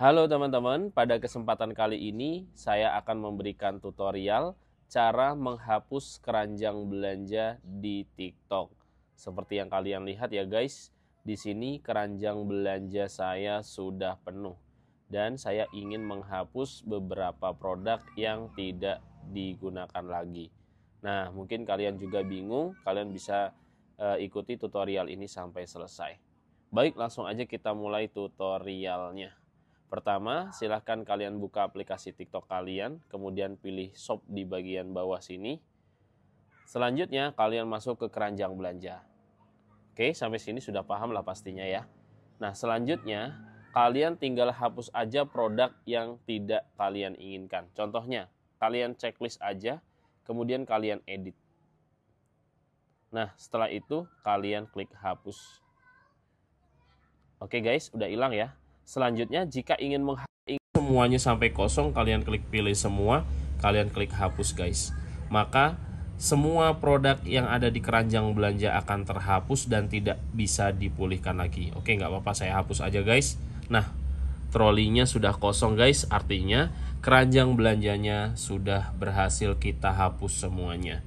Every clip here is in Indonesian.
Halo teman-teman, pada kesempatan kali ini saya akan memberikan tutorial cara menghapus keranjang belanja di TikTok. Seperti yang kalian lihat ya guys, di sini keranjang belanja saya sudah penuh dan saya ingin menghapus beberapa produk yang tidak digunakan lagi. Nah, mungkin kalian juga bingung, kalian bisa uh, ikuti tutorial ini sampai selesai. Baik, langsung aja kita mulai tutorialnya. Pertama, silahkan kalian buka aplikasi TikTok kalian, kemudian pilih shop di bagian bawah sini. Selanjutnya, kalian masuk ke keranjang belanja. Oke, sampai sini sudah paham lah pastinya ya. Nah, selanjutnya, kalian tinggal hapus aja produk yang tidak kalian inginkan. Contohnya, kalian checklist aja, kemudian kalian edit. Nah, setelah itu kalian klik hapus. Oke guys, udah hilang ya. Selanjutnya, jika ingin menghapus semuanya sampai kosong, kalian klik pilih semua, kalian klik hapus guys. Maka semua produk yang ada di keranjang belanja akan terhapus dan tidak bisa dipulihkan lagi. Oke, nggak apa-apa, saya hapus aja guys. Nah, trolinya sudah kosong guys, artinya keranjang belanjanya sudah berhasil kita hapus semuanya.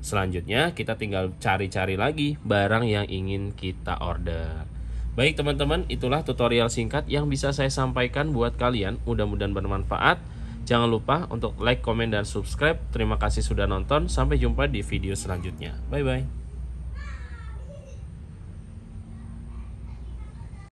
Selanjutnya, kita tinggal cari-cari lagi barang yang ingin kita order. Baik teman-teman, itulah tutorial singkat yang bisa saya sampaikan buat kalian. Mudah-mudahan bermanfaat. Jangan lupa untuk like, komen, dan subscribe. Terima kasih sudah nonton. Sampai jumpa di video selanjutnya. Bye-bye.